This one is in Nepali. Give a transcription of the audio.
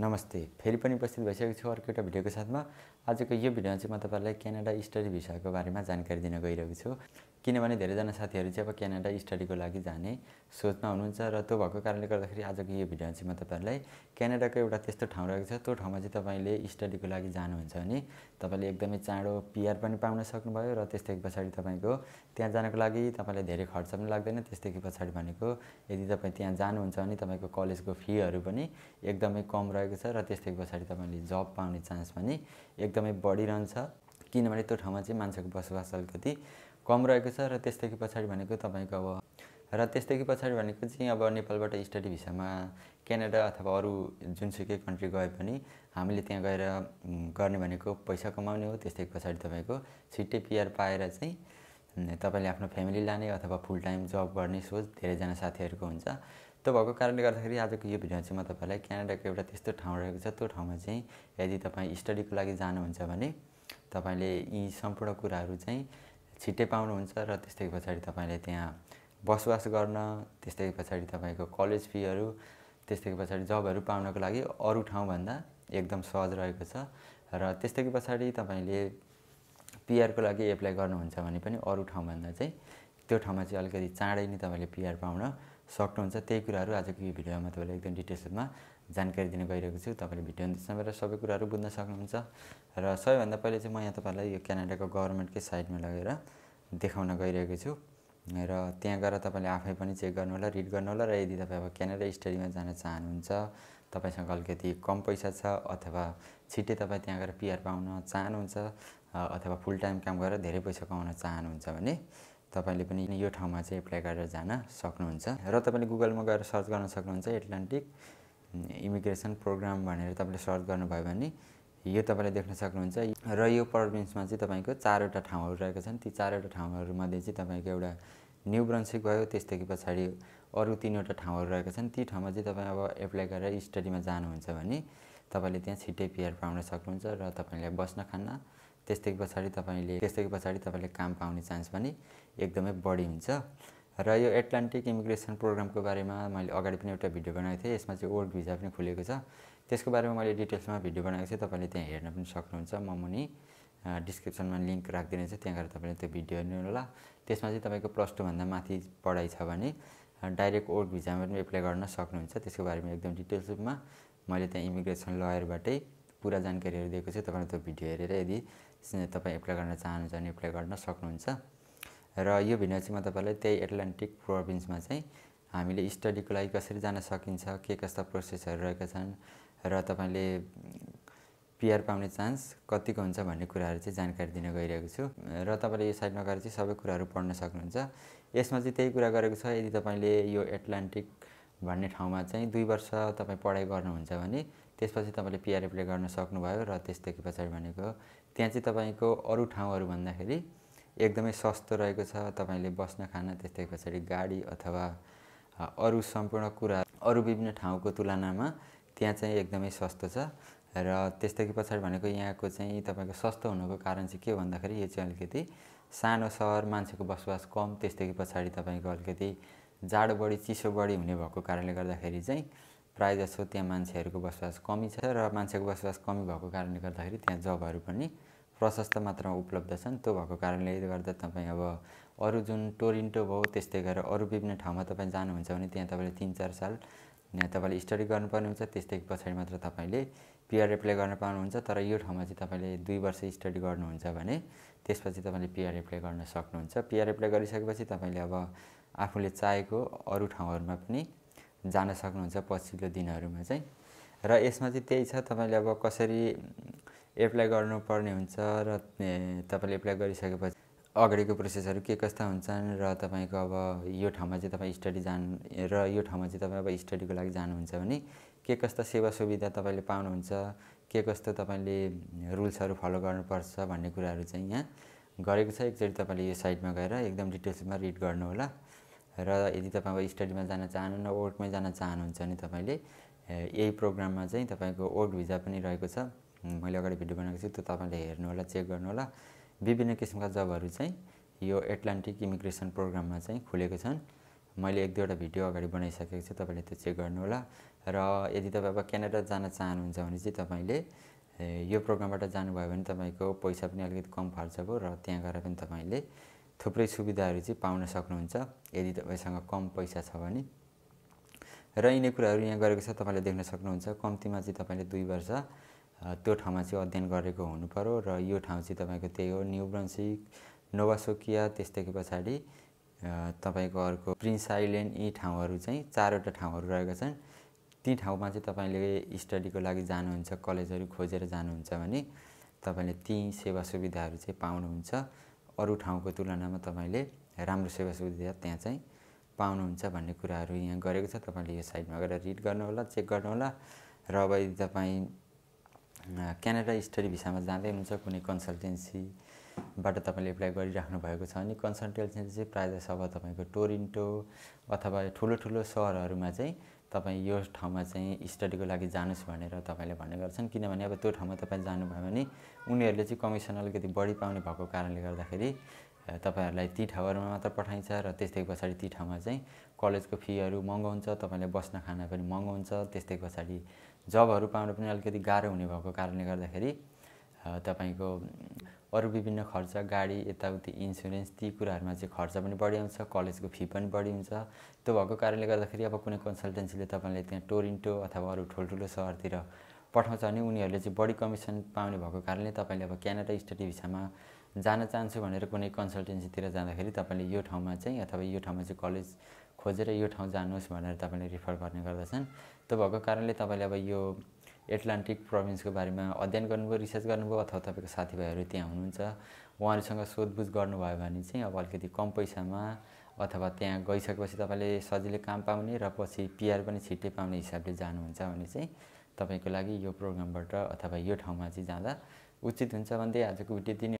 नमस्ते फेरि पनि उपस्थित भइसकेको छु अर्को एउटा भिडियोको साथमा आजको यो भिडियोमा चाहिँ म तपाईँलाई क्यानाडा स्टडी भिसाको बारेमा जानकारी दिन गइरहेको छु किनभने धेरैजना साथीहरू चाहिँ अब क्यानाडा स्टडीको लागि जाने सोचमा हुनुहुन्छ र त्यो भएको कारणले गर्दाखेरि आजको यो भिडियो चाहिँ म तपाईँहरूलाई क्यानाडाको एउटा त्यस्तो ठाउँ रहेको छ त्यो ठाउँमा चाहिँ तपाईँले स्टडीको लागि जानुहुन्छ भने तपाईँले एकदमै चाँडो पिआर पनि पाउन सक्नुभयो र त्यसदेखि पछाडि तपाईँको त्यहाँ जानको लागि तपाईँलाई धेरै खर्च पनि लाग्दैन त्यसदेखि पछाडि भनेको यदि तपाईँ त्यहाँ जानुहुन्छ भने तपाईँको कलेजको फीहरू पनि एकदमै कम रहेको छ र त्यसदेखि पछाडि तपाईँले जब पाउने चान्स पनि एकदमै बढिरहन्छ किनभने त्यो ठाउँमा चाहिँ मान्छेको बसोबास अलिकति कम रहेको छ र त्यसदेखि पछाडि भनेको तपाईँको अब र त्यसदेखि पछाडि भनेको चाहिँ अब नेपालबाट स्टडी भिसामा क्यानाडा अथवा अरू जुनसुकै कन्ट्री गए पनि हामीले त्यहाँ गएर गर्ने भनेको पैसा कमाउने हो त्यसदेखि पछाडि तपाईँको छिट्टै पिआर पाएर चाहिँ तपाईँले आफ्नो फ्यामिली लाने अथवा फुल टाइम जब गर्ने सोच धेरैजना साथीहरूको हुन्छ त्यो भएको कारणले गर्दाखेरि आजको यो भिडियो चाहिँ म तपाईँलाई क्यानाडाको एउटा त्यस्तो ठाउँ रहेको छ त्यो ठाउँमा चाहिँ यदि तपाईँ स्टडीको लागि जानुहुन्छ भने तपाईँले यी सम्पूर्ण कुराहरू चाहिँ छिट्टै पाउनुहुन्छ र त्यस्तै पछाडि तपाईँले त्यहाँ बसोबास गर्न त्यस्तै पछाडि तपाईँको कलेज फीहरू त्यस्तै पछाडि जबहरू पाउनको लागि अरू ठाउँभन्दा एकदम सहज रहेको छ र त्यस्तै पछाडि तपाईँले पिआरको लागि एप्लाई गर्नुहुन्छ भने पनि अरू ठाउँभन्दा चाहिँ त्यो ठाउँमा चाहिँ अलिकति चाँडै नै तपाईँले पिआर पाउन सक्नुहुन्छ त्यही कुराहरू आजको यो भिडियोमा तपाईँले एकदम डिटेल्समा जानकारी दिन गइरहेको छु तपाईँले भिडियो अन्तिसम्म सबै कुराहरू बुझ्न सक्नुहुन्छ र सबैभन्दा पहिले चाहिँ म यहाँ तपाईँलाई यो क्यानाडाको गभर्मेन्टकै साइडमा लगेर देखाउन गइरहेको छु र त्यहाँ गएर तपाईँले आफै पनि चेक गर्नु गर्नुहोला रिड होला र यदि तपाईँ अब क्यानाडा स्टडीमा जान चाहनुहुन्छ तपाईँसँग अलिकति कम पैसा छ अथवा छिट्टै तपाईँ त्यहाँ गएर पिआर पाउन चाहनुहुन्छ अथवा फुल टाइम काम गरेर धेरै पैसा कमाउन चाहनुहुन्छ भने तपाईँले पनि यो ठाउँमा चाहिँ एप्लाई गरेर जान सक्नुहुन्छ र तपाईँले गुगलमा गएर सर्च गर्न सक्नुहुन्छ एटलान्टिक इमिग्रेसन प्रोग्राम भनेर तपाईँले सर्च गर्नुभयो भने यो तपाईँले देख्न सक्नुहुन्छ र यो प्रभिन्समा चाहिँ तपाईँको चारवटा ठाउँहरू रहेका छन् ती चारवटा ठाउँहरूमध्ये चाहिँ तपाईँको एउटा न्यु ब्रन्सिक भयो त्यसदेखि पछाडि अरू तिनवटा ठाउँहरू रहेका छन् ती ठाउँमा चाहिँ तपाईँ अब एप्लाई गरेर स्टडीमा जानुहुन्छ भने तपाईँले त्यहाँ छिट्टै पिआर पाउन सक्नुहुन्छ र तपाईँलाई बस्न खान्न त्यसदेखि पछाडि तपाईँले त्यसदेखि पछाडि तपाईँले काम पाउने चान्स पनि एकदमै बढी हुन्छ र यो एट्लान्टिक इमिग्रेसन प्रोग्रामको बारेमा मैले अगाडि पनि एउटा भिडियो बनाएको थिएँ यसमा चाहिँ वर्क भिजा पनि खुलेको छ त्यसको बारेमा मैले डिटेल्समा भिडियो बनाएको छु तपाईँले त्यहाँ हेर्न पनि सक्नुहुन्छ म मुनि डिस्क्रिप्सनमा लिङ्क राखिदिने त्यहाँ गएर तपाईँले त्यो भिडियो हेर्नु होला त्यसमा चाहिँ तपाईँको प्लस टूभन्दा माथि पढाइ छ भने डाइरेक्ट वर्क भिजामा पनि एप्लाई गर्न सक्नुहुन्छ त्यसको बारेमा एकदम डिटेल्स रूपमा मैले त्यहाँ इमिग्रेसन लयरबाटै पुरा जानकारीहरू दिएको छु तपाईँले त्यो भिडियो हेरेर यदि तपाईँ एप्लाई गर्न चाहनुहुन्छ भने एप्लाई गर्न सक्नुहुन्छ र यो भिडियो चाहिँ म तपाईँलाई त्यही एटलान्टिक प्रोभिन्समा चाहिँ हामीले स्टडीको लागि कसरी जान सकिन्छ के कस्ता प्रोसेसहरू रहेका छन् र तपाईँले पिआर पाउने चान्स कतिको हुन्छ भन्ने कुराहरू चाहिँ जानकारी दिन गइरहेको छु र तपाईँले यो साइटमा गएर चाहिँ सबै कुराहरू पढ्न सक्नुहुन्छ यसमा चाहिँ त्यही कुरा गरेको छ यदि तपाईँले यो एटलान्टिक भन्ने ठाउँमा चाहिँ दुई वर्ष तपाईँ पढाइ गर्नुहुन्छ भने त्यसपछि तपाईँले पिआरएफले गर्न सक्नुभयो र त्यसदेखि पछाडि भनेको त्यहाँ चाहिँ तपाईँको अरू ठाउँहरू भन्दाखेरि एकदमै सस्तो रहेको छ तपाईँले बस्न खान त्यस्तै पछाडि गाडी अथवा अरू सम्पूर्ण कुरा अरू विभिन्न ठाउँको तुलनामा त्यहाँ चाहिँ एकदमै सस्तो छ र त्यस्तै पछाडि भनेको यहाँको चाहिँ तपाईँको सस्तो हुनुको कारण चाहिँ के भन्दाखेरि यो चाहिँ अलिकति सानो सहर मान्छेको बसोबास कम त्यस्तै पछाडि तपाईँको अलिकति जाडो बढी चिसो बढी हुने भएको कारणले गर्दाखेरि चाहिँ प्रायः जसो त्यहाँ मान्छेहरूको बसोबास कमी छ र मान्छेको बसोबास कमी भएको कारणले गर्दाखेरि त्यहाँ जबहरू पनि प्रशस्त मात्रामा उपलब्ध छन् त्यो भएको कारणले गर्दा तपाईँ अब अरू जुन टोरिन्टो भयो त्यस्तै गरेर अरू विभिन्न ठाउँमा तपाईँ जानुहुन्छ भने त्यहाँ तपाईँले तिन चार साल तपाईँले स्टडी गर्नुपर्ने हुन्छ त्यस्तै पछाडि मात्र तपाईँले पिआर एप्लाई गर्न पाउनुहुन्छ तर यो ठाउँमा चाहिँ तपाईँले दुई वर्ष स्टडी गर्नुहुन्छ भने त्यसपछि तपाईँले पिआर एप्लाई गर्न सक्नुहुन्छ पिआर एप्लाई गरिसकेपछि तपाईँले अब आफूले चाहेको अरू ठाउँहरूमा पनि जान सक्नुहुन्छ पछिल्लो दिनहरूमा चाहिँ र यसमा चाहिँ त्यही छ तपाईँले अब कसरी एप्लाई गर्नुपर्ने हुन्छ र तपाईँले एप्लाई गरिसकेपछि अगाडिको प्रोसेसहरू के कस्ता हुन्छन् र तपाईँको अब यो ठाउँमा चाहिँ तपाईँ स्टडी जानु र यो ठाउँमा चाहिँ तपाईँ अब स्टडीको लागि जानुहुन्छ भने के कस्ता सेवा सुविधा तपाईँले पाउनुहुन्छ के कस्तो तपाईँले रुल्सहरू फलो गर्नुपर्छ भन्ने कुराहरू चाहिँ यहाँ गरेको छ एकचोटि तपाईँले यो साइटमा गएर एकदम डिटेल्समा रिड गर्नुहोला र यदि तपाईँ अब स्टडीमा जान चाहनुहुन्न वर्कमै जान चाहनुहुन्छ भने तपाईँले यही प्रोग्राममा चाहिँ तपाईँको वर्क भिजा पनि रहेको छ मैले अगाडि भिडियो बनाएको छु त्यो तपाईँले हेर्नु होला चेक गर्नु होला विभिन्न किसिमका जबहरू चाहिँ यो एटलान्टिक इमिग्रेसन प्रोग्राममा चाहिँ खुलेको छन् मैले एक दुईवटा भिडियो अगाडि बनाइसकेको छु तपाईँले त्यो चेक गर्नु होला र यदि तपाईँ अब क्यानाडा जान चाहनुहुन्छ भने चाहिँ तपाईँले यो प्रोग्रामबाट जानुभयो भने तपाईँको पैसा पनि अलिकति कम खर्च भयो र त्यहाँ गएर पनि तपाईँले थुप्रै सुविधाहरू चाहिँ पाउन सक्नुहुन्छ यदि तपाईँसँग कम पैसा छ भने र यिनै कुराहरू यहाँ गरेको छ तपाईँले देख्न सक्नुहुन्छ कम्तीमा चाहिँ तपाईँले दुई वर्ष त्यो ठाउँमा चाहिँ अध्ययन गरेको हुनुपऱ्यो र यो ठाउँ चाहिँ तपाईँको त्यही हो न्यु ब्रन्सिक नोभासोकिया त्यसदेखि पछाडि तपाईँको अर्को प्रिन्स आइल्यान्ड यी ठाउँहरू चाहिँ चारवटा ठाउँहरू रहेका छन् ती ठाउँमा चाहिँ तपाईँले स्टडीको लागि जानुहुन्छ कलेजहरू खोजेर जानुहुन्छ भने तपाईँले ती सेवा सुविधाहरू चाहिँ पाउनुहुन्छ अरू ठाउँको तुलनामा तपाईँले राम्रो सेवा सुविधा त्यहाँ चाहिँ पाउनुहुन्छ भन्ने कुराहरू यहाँ गरेको छ तपाईँले यो साइडमा गएर रिड गर्नुहोला चेक गर्नुहोला र अब यदि तपाईँ क्यानाडा स्टडी भिसामा जाँदै हुनुहुन्छ कुनै कन्सल्टेन्सीबाट तपाईँले एप्लाई गरिराख्नु भएको छ अनि कन्सल्टेन्सी चाहिँ प्रायः जसो अब तपाईँको टोरिन्टो अथवा ठुलो ठुलो सहरहरूमा चाहिँ तपाईँ यो ठाउँमा चाहिँ स्टडीको लागि जानुहोस् भनेर तपाईँले भन्ने गर्छन् किनभने अब त्यो ठाउँमा तपाईँ जानुभयो भने उनीहरूले चाहिँ कमिसन अलिकति बढी पाउने भएको कारणले गर्दाखेरि तपाईँहरूलाई ती ठाउँहरूमा मात्र पठाइन्छ र त्यस्तै पछाडि ती ठाउँमा चाहिँ कलेजको फीहरू महँगो हुन्छ तपाईँलाई बस्न खाना पनि महँगो हुन्छ त्यस्तै पछाडि जबहरू पाउन पनि अलिकति गाह्रो हुने भएको कारणले गर्दाखेरि तपाईँको अरू विभिन्न खर्च गाडी यताउति इन्सुरेन्स ती कुराहरूमा चाहिँ खर्च पनि बढी आउँछ कलेजको फी पनि बढी हुन्छ त्यो भएको कारणले गर्दाखेरि अब कुनै कन्सल्टेन्सीले तपाईँलाई त्यहाँ टोरिन्टो अथवा अरू ठुल्ठुलो सहरतिर पठाउँछ भने उनीहरूले चाहिँ बढी कमिसन पाउने भएको कारणले तपाईँले अब क्यानाडा स्टडी भिसामा जान चाहन्छु भनेर कुनै कन्सल्टेन्सीतिर जाँदाखेरि तपाईँले यो ठाउँमा चाहिँ अथवा यो ठाउँमा चाहिँ कलेज खोजेर यो ठाउँ जानुहोस् भनेर तपाईँले रिफर गर्ने गर्दछन् त्यो भएको कारणले तपाईँले अब यो एटलान्टिक प्रोभिन्सको बारेमा अध्ययन गर्नुभयो रिसर्च गर्नुभयो अथवा तपाईँको साथीभाइहरू त्यहाँ हुनुहुन्छ उहाँहरूसँग सोधबुझ गर्नुभयो भने चाहिँ अब अलिकति कम पैसामा अथवा त्यहाँ गइसकेपछि तपाईँले सजिलै काम पाउने र पछि पिआर पनि छिट्टै पाउने हिसाबले जानुहुन्छ भने चाहिँ तपाईँको लागि यो प्रोग्रामबाट अथवा यो ठाउँमा चाहिँ जाँदा उचित हुन्छ भन्दै आजको भिडियो दिने